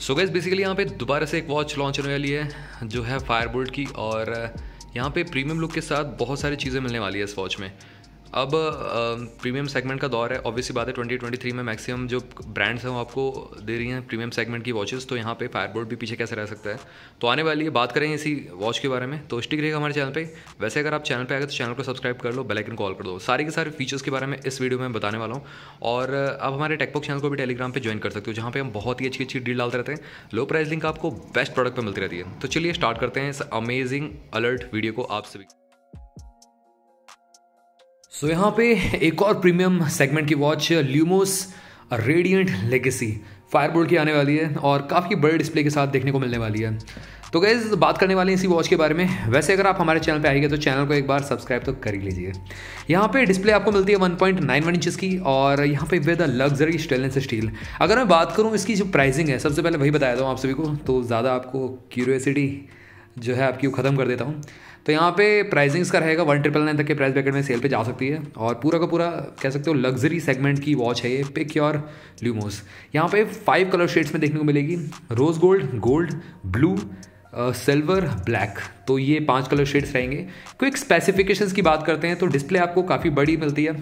सो gas basically यहाँ पे दोबारा से एक वॉच लॉन्च होने वाली है जो है फायरबोल्ट की और यहाँ पे प्रीमियम लुक के साथ बहुत सारी चीज़ें मिलने वाली है इस वॉच में अब प्रीमियम सेगमेंट का दौर है ऑब्वियसली बात है 2023 में मैक्सिमम जो ब्रांड्स हैं वो आपको दे रही हैं प्रीमियम सेगमेंट की वॉचेस तो यहाँ पे फायरबोर्ड भी पीछे कैसे रह सकता है तो आने वाली है बात करें इसी वॉच के बारे में तो स्टिक रहेगा हमारे चैनल पर वैसे अगर आप चैनल पर आए तो चैनल को सब्सक्राइब कर लो बेलाइकन कॉल कर दो सारे के सारे फीचर्स के बारे में इस वीडियो में बताने वाला हूँ और आप हमारे टेकबॉक चैनल को भी टेलीग्राम पर ज्वाइन कर सकते हो जहाँ पर हम बहुत ही अच्छी अच्छी डील डालते रहते हैं लो प्राइस लिंक आपको बेस्ट प्रोडक्ट पर मिलती रहती है तो चलिए स्टार्ट करते हैं इस अमेजिंग अलर्ट वीडियो को आप सभी सो यहाँ पे एक और प्रीमियम सेगमेंट की watch Lumos Radiant Legacy Fireboltt की आने वाली है और काफ़ी बड़े डिस्प्ले के साथ देखने को मिलने वाली है तो गैस बात करने वाले हैं इसी वॉच के बारे में वैसे अगर आप हमारे चैनल पे आएंगे तो चैनल को एक बार सब्सक्राइब तो कर ही लीजिए यहाँ पे डिस्प्ले आपको मिलती है 1.91 इंचज़ की और यहाँ पे with a luxury stainless steel अगर मैं बात करूँ इसकी जो प्राइसिंग है सबसे पहले वही बताया दूँ आप सभी को तो ज़्यादा आपको क्यूरियोसिटी जो है आपकी वो ख़त्म कर देता हूँ तो यहाँ पे प्राइसिंग्स का रहेगा वन ट्रिपल नाइन तक के प्राइस ब्रैकेट में सेल पे जा सकती है और पूरा का पूरा कह सकते हो लग्जरी सेगमेंट की वॉच है ये पिक योर ल्यूमोस यहाँ पे फाइव कलर शेड्स में देखने को मिलेगी rose gold gold blue silver black तो ये पांच कलर शेड्स रहेंगे क्विक स्पेसिफिकेशंस की बात करते हैं तो डिस्प्ले आपको काफ़ी बड़ी मिलती है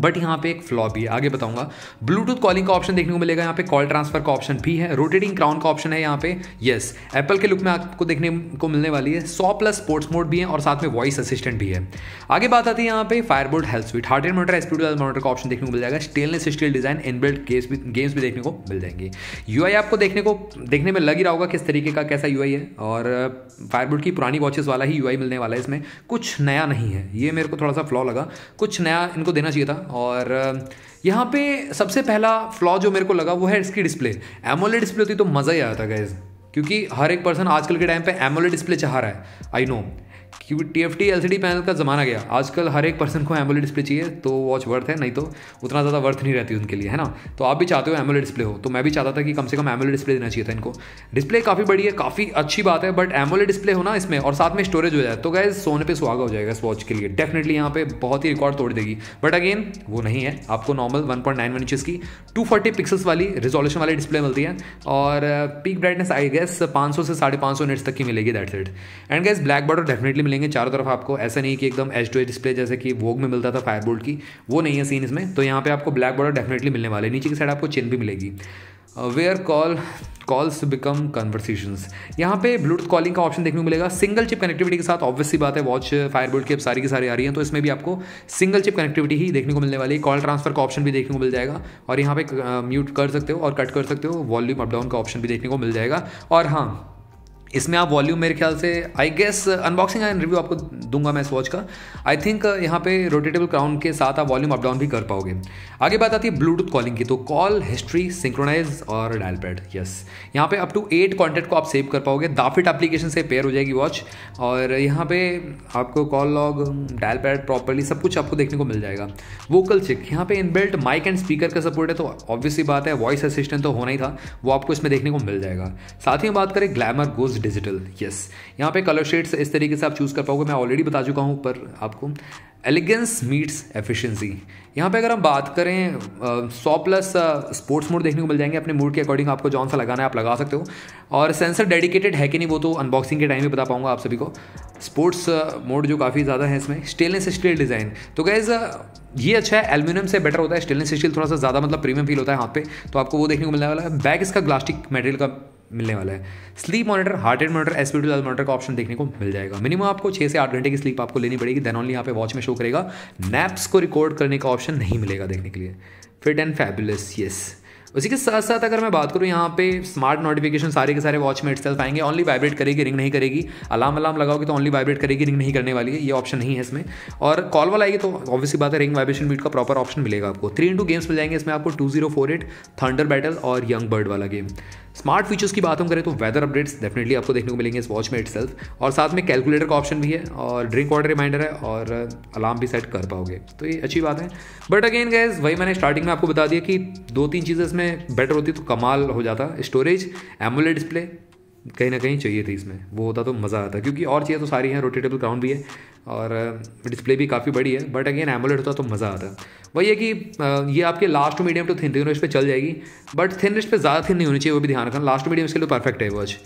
बट यहाँ पे एक फ्लॉ भी है आगे बताऊंगा ब्लूटूथ कॉलिंग का ऑप्शन देखने को मिलेगा यहाँ पे कॉल ट्रांसफर का ऑप्शन भी है रोटेटिंग क्राउन का ऑप्शन है यहाँ पे यस एप्पल के लुक में आपको देखने को मिलने वाली है सौ प्लस स्पोर्ट्स मोड भी है और साथ में वॉइस असिस्टेंट भी है आगे बात आती है यहाँ पे Fireboltt health sweet heart and motor speed motor का ऑप्शन देखने को मिल जाएगा stainless steel design inbuilt games भी गेम्स भी देखने को मिल जाएंगे यू आपको देखने को देखने में लग ही रहा होगा किस तरीके का कैसा यू है और फायरबोल्ट की पुरानी वॉचेस वाला ही यू मिलने वाला है इसमें कुछ नया नहीं है ये मेरे को थोड़ा सा फ्लॉ लगा कुछ नया इनको देना चाहिए था और यहाँ पे सबसे पहला फ्लॉ जो मेरे को लगा वो है इसकी डिस्प्ले एमोलेड डिस्प्ले होती तो मज़ा ही आया था गैज़ क्योंकि हर एक पर्सन आजकल के टाइम पे एमोलेड डिस्प्ले चाह रहा है आई नो क्योंकि T F T L C D panel का ज़माना गया आजकल हर एक पर्सन को एमोलेड डिस्प्ले चाहिए तो वॉच वर्थ है नहीं तो उतना ज़्यादा वर्थ नहीं रहती उनके लिए है ना तो आप भी चाहते हो एमोलेड डिस्प्ले हो तो मैं भी चाहता था कि कम से कम एमोलेड डिस्प्ले देना चाहिए था इनको डिस्प्ले काफ़ी बड़ी है काफ़ी अच्छी बात है बट एमोलेड डिस्प्ले होना इसमें और साथ में स्टोरेज हो जाए तो गए सोने पर सुहागा हो जाएगा इस वॉच के लिए डेफिनेटली यहाँ पे बहुत ही रिकॉर्ड तोड़ देगी बट अगेन वो नहीं है आपको normal one point nine one inches की टू फोर्टी पिक्सल्स वाली रिजोल्यूशन वाली डिस्प्ले मिलती है और पीक ब्राइटनेस आई गेस पाँच सौ से साढ़े पाँच सौ मिनट्स तक की मिलेगी that set and guess black border definitely display मिलेंगे चारों तरफ आपको ऐसा नहीं कि एकदम एच टू एच डिस्प्ले जैसे कि वोग में मिलता था फायरबोल्ट की वो नहीं है सीन इसमें तो यहाँ पे आपको ब्लैक बॉर्डर डेफिनेटली मिलने वाले नीचे की साइड आपको चिन भी मिलेगी where call calls become conversations यहाँ पे ब्लूटूथ कॉलिंग का ऑप्शन देखने को मिलेगा सिंगल चिप कनेक्टिविटी के साथ ऑब्वियसली बात है वॉच फायरबोल्ट uh, की अब सारी की सारी आ रही है तो इसमें भी आपको सिंगल चिप कनेक्टिविटी ही देखने को मिलने वाली है कॉल ट्रांसफर का ऑप्शन भी देखने को मिल जाएगा और यहाँ पे म्यूट uh, कर सकते हो और कट कर सकते हो वॉल्यूम अपडाउन का ऑप्शन भी देखने को मिल जाएगा और हाँ इसमें आप वॉल्यूम मेरे ख्याल से I guess unboxing and review आपको दूंगा मैं इस वॉच का आई थिंक uh, यहाँ पे रोटेटेबल क्राउन के साथ आप वॉल्यूम अप डाउन भी कर पाओगे आगे बात आती है ब्लूटूथ कॉलिंग की तो कॉल हिस्ट्री सिंक्रोनाइज और डायल पैड यस यहाँ पे अप टू एट कॉन्टेक्ट को आप सेव कर पाओगे दाफिट एप्लीकेशन से पेयर हो जाएगी वॉच और यहाँ पे आपको call log dial pad properly सब कुछ आपको देखने को मिल जाएगा वोकल चिक यहाँ पे इनबिल्ट माइक एंड स्पीकर का सपोर्ट है तो ऑब्वियसली बात है वॉइस असिस्टेंट तो होना ही था वो आपको इसमें देखने को मिल जाएगा साथ ही हम बात करें ग्लैमर गोज डिजिटल यस यहाँ पे कलर शेड्स इस तरीके से आप चूज़ कर पाओगे मैं ऑलरेडी ऑलरेडी बता चुका हूँ पर आपको एलिगेंस मीट्स एफिशिएंसी यहाँ पे अगर हम बात करें सौ प्लस स्पोर्ट्स मोड देखने को मिल जाएंगे अपने मूड के अकॉर्डिंग आपको जौन सा लगाना है आप लगा सकते हो और सेंसर डेडिकेटेड है कि नहीं वो तो अनबॉक्सिंग के टाइम ही बता पाऊंगा आप सभी को स्पोर्ट्स मोड जो काफ़ी ज़्यादा है इसमें स्टेनलेस स्टील डिज़ाइन तो गैज़ ये अच्छा है एल्यूमिनियम से बेटर होता है स्टेनलेस स्टील थोड़ा सा ज़्यादा मतलब प्रीमियम फील होता है हाथ पे तो आपको वो देखने को मिलने वाला है बैग इसका ग्लास्टिक मटेरियल का मिलने वाला है sleep monitor heart rate monitor S monitor का ऑप्शन देखने को मिल जाएगा मिनिमम आपको छः से आठ घंटे की स्लीप आपको लेनी पड़ेगी देन ऑनली यहाँ पे वॉच में शो करेगा नैप्स को रिकॉर्ड करने का ऑप्शन नहीं मिलेगा देखने के लिए फिट एंड फैबुलस येस उसी के साथ साथ अगर मैं बात करूँ यहाँ पे स्मार्ट नोटिफिकेशन सारे के सारे वॉच में इटसेल्फ आएंगे ऑनली वाइब्रेट करेगी रिंग नहीं करेगी अलार्म अलार्म लगाओगे तो ऑनली वाइब्रेट करेगी रिंग नहीं करने वाली है ये ऑप्शन नहीं है इसमें और कॉल वाला आएगी तो ऑब्वियसली बात है रिंग वाइब्रेशन बीट का प्रॉपर ऑप्शन मिलेगा आपको थ्री इंटू गेम्स मिल जाएंगे इसमें आपको two zero four eight thunder battle और यंग बर्ड वाला गेम स्मार्ट फीचर्स की बात हम करें तो वेदर अपडेट्स डेफिनेटली आपको देखने को मिलेंगे इस वॉच में इट और साथ में कैलकुलेटर का ऑप्शन भी है और ड्रिंक वाटर रिमाइंडर है और अलार्म भी सेट कर पाओगे तो ये अच्छी बात है बट अगेन गैस वही मैंने स्टार्टिंग में आपको बता दिया कि दो तीन चीज़ें इसमें बेटर होती तो कमाल हो जाता स्टोरेज एमोलेड डिस्प्ले कहीं ना कहीं चाहिए थी इसमें वो होता तो मज़ा आता क्योंकि और चीज़ें तो सारी हैं रोटेटेबल ग्राउंड भी है और डिस्प्ले भी काफ़ी बड़ी है बट अगेन एमोलेट होता तो मज़ा आता वही है कि ये आपके लास्ट मीडियम टू तो थिन रिश पर चल जाएगी बट थिन रिश पर ज़्यादा थिन नहीं होनी चाहिए वो भी ध्यान रखना लास्ट मीडियम इसके लिए परफेक्ट तो है watch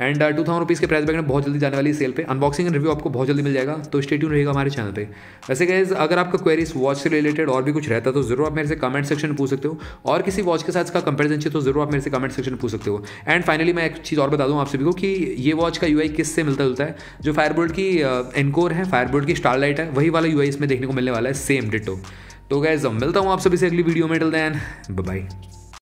and two thousand rupees के प्राइस बैग में बहुत जल्दी जाने वाली सेल पे अनबॉक्सिंग एंड रिव्यू आपको बहुत जल्दी मिल जाएगा तो स्टे ट्यून रहेगा हमारे चैनल पे वैसे गैस अगर आपका क्वेरीज वॉच से रिलेटेड और भी कुछ रहता है तो जरूर आप मेरे से कमेंट सेक्शन में पूछ सकते हो और किसी वॉच के साथ इसका कंपेरिजन चाहिए तो जरूर आप मेरे से कमेंट सेक्शन में पूछ सकते हो एंड फाइनली मैं एक चीज़ और बता दूँ आप सभी को कि ये वॉच का यू किस से मिलता जुलता है जो फायरबोल्ट की एनकोर uh, है फायरबोल्ट की स्टारलाइट है वही वाला यू इसमें देखने को मिलने वाला है सेम डिटो तो गैज मिलता हूँ आप सभी से अगली वीडियो में टिल देन बाय